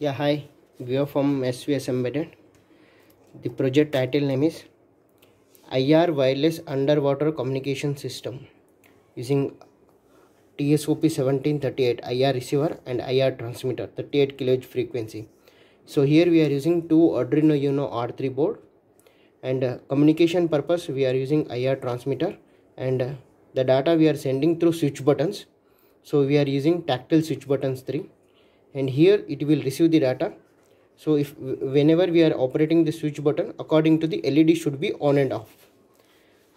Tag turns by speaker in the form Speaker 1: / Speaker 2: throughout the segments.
Speaker 1: Yeah, hi, We are from SVS Embedded. The project title name is IR Wireless Underwater Communication System using TSOP 1738 IR receiver and IR transmitter 38 kilohertz frequency. So here we are using two Arduino Uno R3 board and uh, communication purpose we are using IR transmitter and uh, the data we are sending through switch buttons. So we are using tactile switch buttons 3 and here it will receive the data so if whenever we are operating the switch button according to the led should be on and off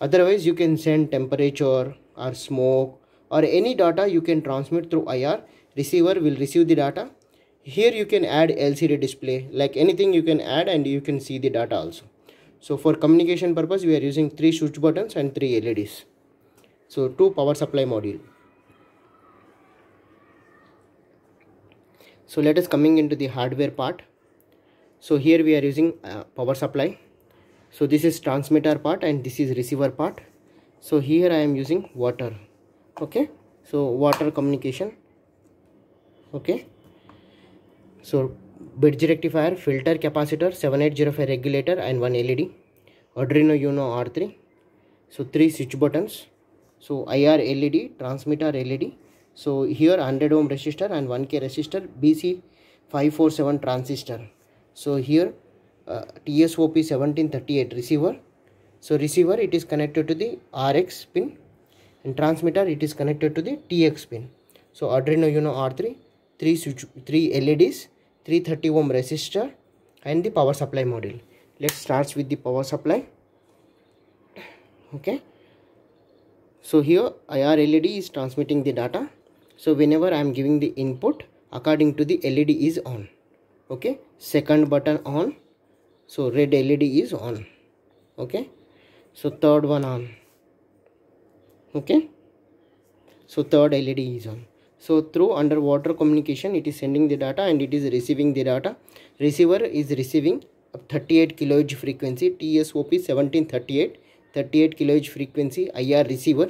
Speaker 1: otherwise you can send temperature or smoke or any data you can transmit through ir receiver will receive the data here you can add lcd display like anything you can add and you can see the data also so for communication purpose we are using three switch buttons and three leds so two power supply module so let us coming into the hardware part so here we are using uh, power supply so this is transmitter part and this is receiver part so here i am using water okay so water communication okay so bridge rectifier filter capacitor 7805 regulator and one led adreno uno r3 so three switch buttons so ir led transmitter led so here 100 ohm resistor and 1k resistor BC547 transistor. So here uh, TSOP1738 receiver. So receiver it is connected to the RX pin and transmitter it is connected to the TX pin. So Adreno Uno R3, 3, switch, 3 LEDs, 330 ohm resistor and the power supply module. Let's start with the power supply. Okay. So here IR LED is transmitting the data so whenever i am giving the input according to the led is on okay second button on so red led is on okay so third one on okay so third led is on so through underwater communication it is sending the data and it is receiving the data receiver is receiving 38 kilohertz frequency tsop 1738 38 kilohertz frequency ir receiver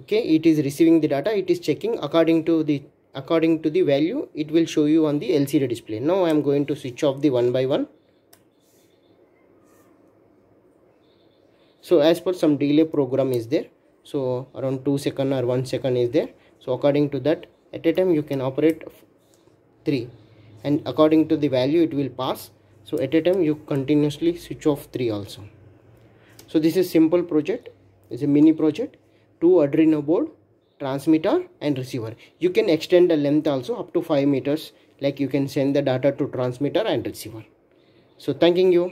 Speaker 1: okay it is receiving the data it is checking according to the according to the value it will show you on the LCD display now I am going to switch off the one by one so as per some delay program is there so around 2 second or 1 second is there so according to that at a time you can operate 3 and according to the value it will pass so at a time you continuously switch off 3 also so this is simple project it's a mini project two Adreno board, transmitter and receiver. You can extend the length also up to 5 meters like you can send the data to transmitter and receiver. So thanking you.